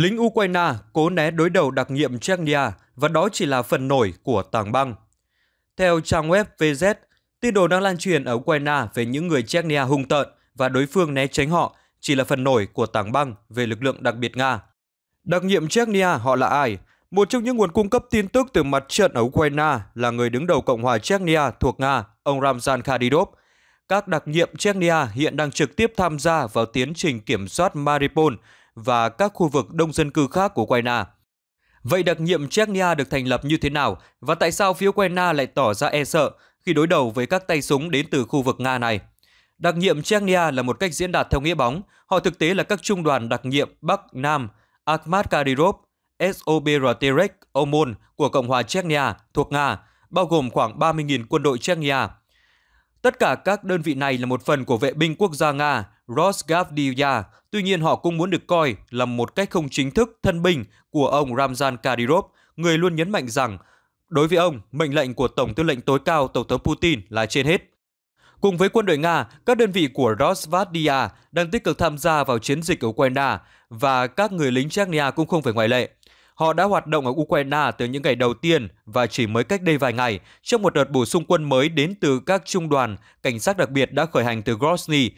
Lính Ukraine cố né đối đầu đặc nhiệm Chechnya và đó chỉ là phần nổi của tảng băng. Theo trang web VZ, tin đồn đang lan truyền ở Ukraine về những người Chechnya hung tợn và đối phương né tránh họ chỉ là phần nổi của tảng băng về lực lượng đặc biệt Nga. Đặc nhiệm Chechnya họ là ai? Một trong những nguồn cung cấp tin tức từ mặt trận ở Ukraine là người đứng đầu Cộng hòa Chechnya thuộc Nga, ông Ramzan Kadyrov. Các đặc nhiệm Chechnya hiện đang trực tiếp tham gia vào tiến trình kiểm soát Mariupol và các khu vực đông dân cư khác của Ukraine. Vậy đặc nhiệm Chechnya được thành lập như thế nào và tại sao phía Ukraine lại tỏ ra e sợ khi đối đầu với các tay súng đến từ khu vực Nga này? Đặc nhiệm Chechnya là một cách diễn đạt theo nghĩa bóng, họ thực tế là các trung đoàn đặc nhiệm Bắc Nam Akhmat Kadyrov, SOBRTREK Omon của Cộng hòa Chechnya thuộc Nga, bao gồm khoảng 30.000 quân đội Chechnya. Tất cả các đơn vị này là một phần của vệ binh quốc gia Nga Rosgvardia, tuy nhiên họ cũng muốn được coi là một cách không chính thức thân binh của ông Ramzan Kadyrov, người luôn nhấn mạnh rằng đối với ông, mệnh lệnh của Tổng tư lệnh tối cao Tổng thống Putin là trên hết. Cùng với quân đội Nga, các đơn vị của Rosvadia đang tích cực tham gia vào chiến dịch ở Ukraine và các người lính Chechnya cũng không phải ngoại lệ. Họ đã hoạt động ở Ukraine từ những ngày đầu tiên và chỉ mới cách đây vài ngày, trong một đợt bổ sung quân mới đến từ các trung đoàn, cảnh sát đặc biệt đã khởi hành từ Grozny.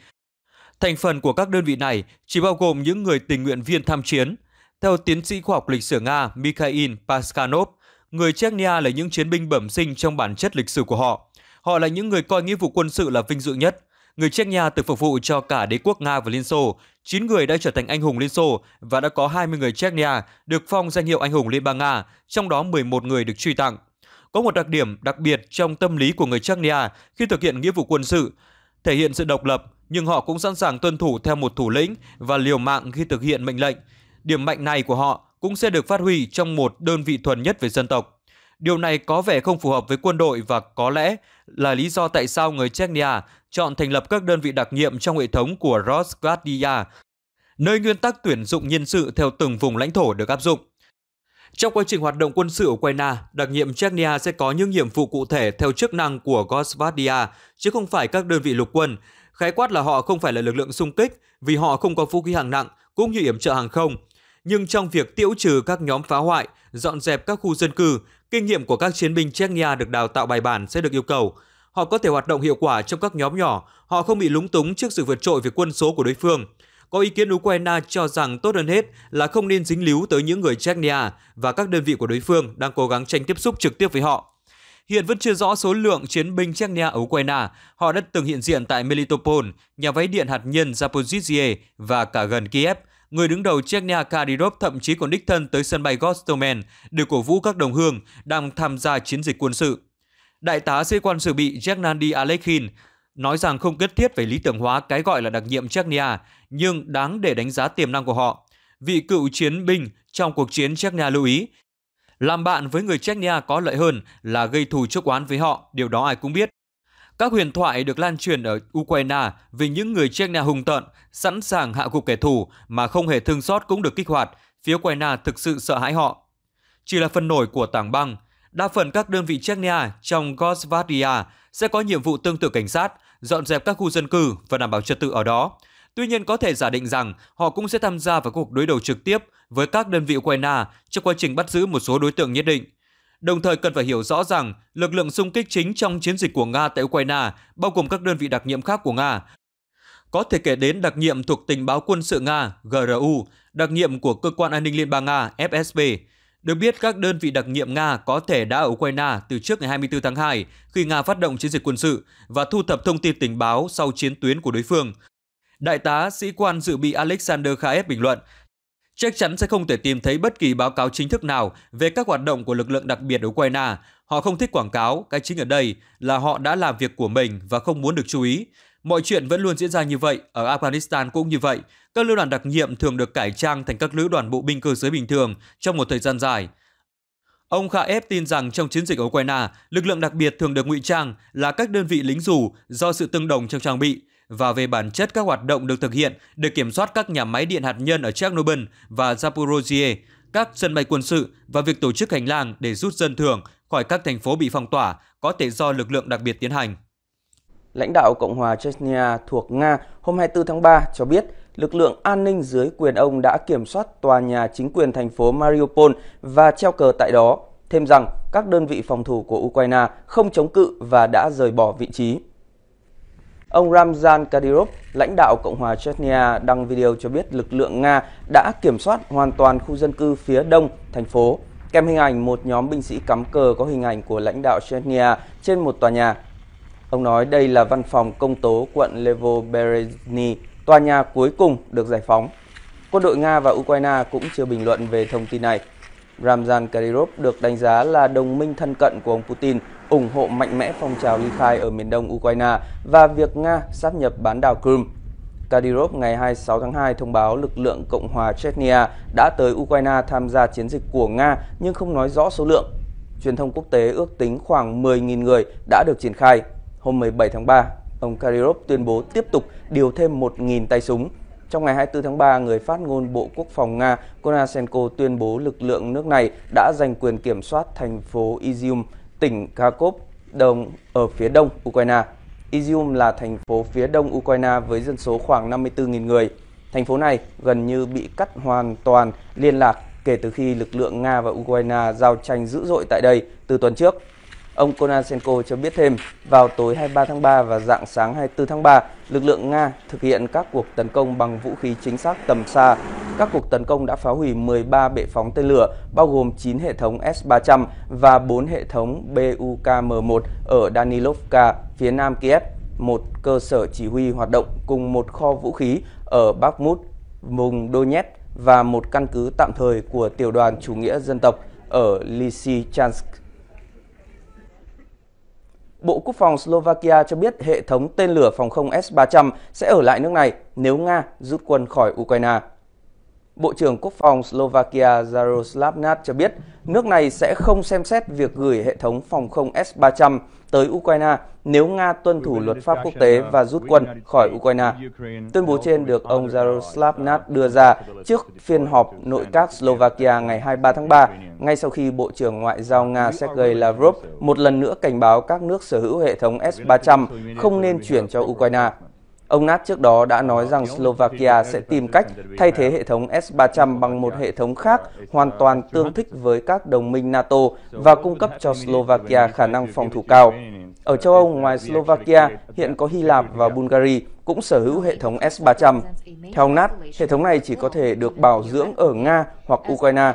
Thành phần của các đơn vị này chỉ bao gồm những người tình nguyện viên tham chiến. Theo tiến sĩ khoa học lịch sử Nga Mikhail Paskanov, người Chechnya là những chiến binh bẩm sinh trong bản chất lịch sử của họ. Họ là những người coi nghĩa vụ quân sự là vinh dự nhất – người Chechnya Nha từng phục vụ cho cả đế quốc Nga và Liên Xô. 9 người đã trở thành anh hùng Liên Xô và đã có 20 người Chechnya được phong danh hiệu anh hùng Liên bang Nga, trong đó 11 người được truy tặng. Có một đặc điểm đặc biệt trong tâm lý của người Chechnya khi thực hiện nghĩa vụ quân sự, thể hiện sự độc lập nhưng họ cũng sẵn sàng tuân thủ theo một thủ lĩnh và liều mạng khi thực hiện mệnh lệnh. Điểm mạnh này của họ cũng sẽ được phát huy trong một đơn vị thuần nhất về dân tộc. Điều này có vẻ không phù hợp với quân đội và có lẽ là lý do tại sao người Chechnya chọn thành lập các đơn vị đặc nhiệm trong hệ thống của Rosguardia, nơi nguyên tắc tuyển dụng nhân sự theo từng vùng lãnh thổ được áp dụng. Trong quá trình hoạt động quân sự ở Ukraine, đặc nhiệm Chechnya sẽ có những nhiệm vụ cụ thể theo chức năng của Gosvardia, chứ không phải các đơn vị lục quân. Khái quát là họ không phải là lực lượng xung kích vì họ không có vũ khí hạng nặng cũng như yểm trợ hàng không. Nhưng trong việc tiêu trừ các nhóm phá hoại, dọn dẹp các khu dân cư, Kinh nghiệm của các chiến binh Chechnya được đào tạo bài bản sẽ được yêu cầu. Họ có thể hoạt động hiệu quả trong các nhóm nhỏ, họ không bị lúng túng trước sự vượt trội về quân số của đối phương. Có ý kiến Ukraine cho rằng tốt hơn hết là không nên dính líu tới những người Chechnya và các đơn vị của đối phương đang cố gắng tranh tiếp xúc trực tiếp với họ. Hiện vẫn chưa rõ số lượng chiến binh Chechnya ở Ukraine. Họ đã từng hiện diện tại Melitopol, nhà máy điện hạt nhân Zaporizhia và cả gần Kiev – người đứng đầu Chechnya Kadyrov thậm chí còn đích thân tới sân bay Gostomen để cổ vũ các đồng hương đang tham gia chiến dịch quân sự. Đại tá sĩ quan sự bị Jeknandi Alekhin nói rằng không cần thiết phải lý tưởng hóa cái gọi là đặc nhiệm Chechnya, nhưng đáng để đánh giá tiềm năng của họ. Vị cựu chiến binh trong cuộc chiến Chechnya lưu ý, làm bạn với người Chechnya có lợi hơn là gây thù chuốc oán với họ, điều đó ai cũng biết. Các huyền thoại được lan truyền ở Ukraine vì những người Chechnya hùng tợn, sẵn sàng hạ gục kẻ thù mà không hề thương xót cũng được kích hoạt, phía Ukraine thực sự sợ hãi họ. Chỉ là phần nổi của tảng băng, đa phần các đơn vị Chechnya trong Gosvatia sẽ có nhiệm vụ tương tự cảnh sát, dọn dẹp các khu dân cư và đảm bảo trật tự ở đó. Tuy nhiên có thể giả định rằng họ cũng sẽ tham gia vào cuộc đối đầu trực tiếp với các đơn vị Ukraine trong quá trình bắt giữ một số đối tượng nhất định. Đồng thời cần phải hiểu rõ rằng lực lượng xung kích chính trong chiến dịch của Nga tại Ukraine bao gồm các đơn vị đặc nhiệm khác của Nga. Có thể kể đến đặc nhiệm thuộc tình báo quân sự Nga GRU, đặc nhiệm của cơ quan an ninh liên bang Nga FSB. Được biết, các đơn vị đặc nhiệm Nga có thể đã ở Ukraine từ trước ngày 24 tháng 2 khi Nga phát động chiến dịch quân sự và thu thập thông tin tình báo sau chiến tuyến của đối phương. Đại tá sĩ quan dự bị Alexander Khaev bình luận, chắc chắn sẽ không thể tìm thấy bất kỳ báo cáo chính thức nào về các hoạt động của lực lượng đặc biệt ở Ukraine. Họ không thích quảng cáo, cái chính ở đây là họ đã làm việc của mình và không muốn được chú ý. Mọi chuyện vẫn luôn diễn ra như vậy, ở Afghanistan cũng như vậy. Các lữ đoàn đặc nhiệm thường được cải trang thành các lữ đoàn bộ binh cơ giới bình thường trong một thời gian dài. Ông Khaev tin rằng trong chiến dịch ở Ukraine, lực lượng đặc biệt thường được ngụy trang là các đơn vị lính dù do sự tương đồng trong trang bị và về bản chất các hoạt động được thực hiện để kiểm soát các nhà máy điện hạt nhân ở Chernobyl và Zaporozhye, các sân bay quân sự và việc tổ chức hành lang để rút dân thường khỏi các thành phố bị phong tỏa có thể do lực lượng đặc biệt tiến hành. Lãnh đạo Cộng hòa Chechnya thuộc Nga hôm 24 tháng 3 cho biết lực lượng an ninh dưới quyền ông đã kiểm soát tòa nhà chính quyền thành phố Mariupol và treo cờ tại đó, thêm rằng các đơn vị phòng thủ của Ukraine không chống cự và đã rời bỏ vị trí. Ông Ramzan Kadyrov, lãnh đạo Cộng hòa Chechnya, đăng video cho biết lực lượng Nga đã kiểm soát hoàn toàn khu dân cư phía đông thành phố, kèm hình ảnh một nhóm binh sĩ cắm cờ có hình ảnh của lãnh đạo Chechnya trên một tòa nhà. Ông nói đây là văn phòng công tố quận Levoberezhny, tòa nhà cuối cùng được giải phóng. Quân đội Nga và Ukraine cũng chưa bình luận về thông tin này. Ramzan Kadyrov được đánh giá là đồng minh thân cận của ông Putin ủng hộ mạnh mẽ phong trào ly khai ở miền đông Ukraine và việc Nga sáp nhập bán đảo Crimea. Kadyrov ngày 26 tháng 2 thông báo lực lượng Cộng hòa Chechnya đã tới Ukraine tham gia chiến dịch của Nga nhưng không nói rõ số lượng. Truyền thông quốc tế ước tính khoảng 10.000 người đã được triển khai. Hôm 17 tháng 3, ông Kadyrov tuyên bố tiếp tục điều thêm 1.000 tay súng. Trong ngày 24 tháng 3, người phát ngôn Bộ Quốc phòng Nga Konashenko tuyên bố lực lượng nước này đã giành quyền kiểm soát thành phố Izium tỉnh Kharkov đồng ở phía đông Ukraine. Izium là thành phố phía đông Ukraine với dân số khoảng 54.000 người. Thành phố này gần như bị cắt hoàn toàn liên lạc kể từ khi lực lượng Nga và Ukraine giao tranh dữ dội tại đây từ tuần trước. Ông Konashenko cho biết thêm, vào tối 23 tháng 3 và dạng sáng 24 tháng 3, lực lượng Nga thực hiện các cuộc tấn công bằng vũ khí chính xác tầm xa các cuộc tấn công đã phá hủy 13 bệ phóng tên lửa, bao gồm 9 hệ thống S-300 và 4 hệ thống BUKM-1 ở Danilovka, phía nam Kiev, một cơ sở chỉ huy hoạt động cùng một kho vũ khí ở Bakhmut, vùng Donetsk và một căn cứ tạm thời của tiểu đoàn chủ nghĩa dân tộc ở Lysychansk. Bộ Quốc phòng Slovakia cho biết hệ thống tên lửa phòng không S-300 sẽ ở lại nước này nếu Nga rút quân khỏi Ukraine. Bộ trưởng Quốc phòng Slovakia Jaroslav Nat cho biết nước này sẽ không xem xét việc gửi hệ thống phòng không S-300 tới Ukraine nếu Nga tuân thủ luật pháp quốc tế và rút quân khỏi Ukraine. Tuyên bố trên được ông Jaroslav Nat đưa ra trước phiên họp nội các Slovakia ngày 23 tháng 3, ngay sau khi Bộ trưởng Ngoại giao Nga Sergei Lavrov một lần nữa cảnh báo các nước sở hữu hệ thống S-300 không nên chuyển cho Ukraine Ông Nát trước đó đã nói rằng Slovakia sẽ tìm cách thay thế hệ thống S-300 bằng một hệ thống khác hoàn toàn tương thích với các đồng minh NATO và cung cấp cho Slovakia khả năng phòng thủ cao. Ở châu Âu, ngoài Slovakia, hiện có Hy Lạp và Bulgaria, cũng sở hữu hệ thống S-300. Theo NAT, hệ thống này chỉ có thể được bảo dưỡng ở Nga hoặc Ukraine.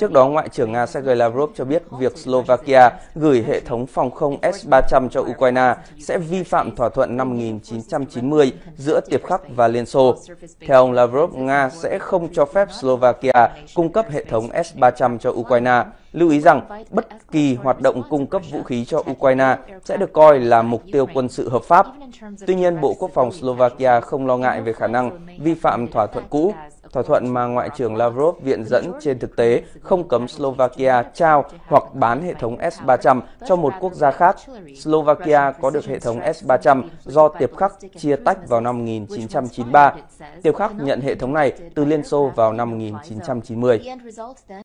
Trước đó, Ngoại trưởng Nga Sergei Lavrov cho biết việc Slovakia gửi hệ thống phòng không S-300 cho Ukraine sẽ vi phạm thỏa thuận năm 1990 giữa Tiệp Khắc và Liên Xô. Theo ông Lavrov, Nga sẽ không cho phép Slovakia cung cấp hệ thống S-300 cho Ukraine. Lưu ý rằng, bất kỳ hoạt động cung cấp vũ khí cho Ukraine sẽ được coi là mục tiêu quân sự hợp pháp. Tuy nhiên, Bộ Quốc phòng Slovakia không lo ngại về khả năng vi phạm thỏa thuận cũ, thỏa thuận mà Ngoại trưởng Lavrov viện dẫn trên thực tế không cấm Slovakia trao hoặc bán hệ thống S-300 cho một quốc gia khác. Slovakia có được hệ thống S-300 do Tiệp Khắc chia tách vào năm 1993. Tiệp Khắc nhận hệ thống này từ Liên Xô vào năm 1990.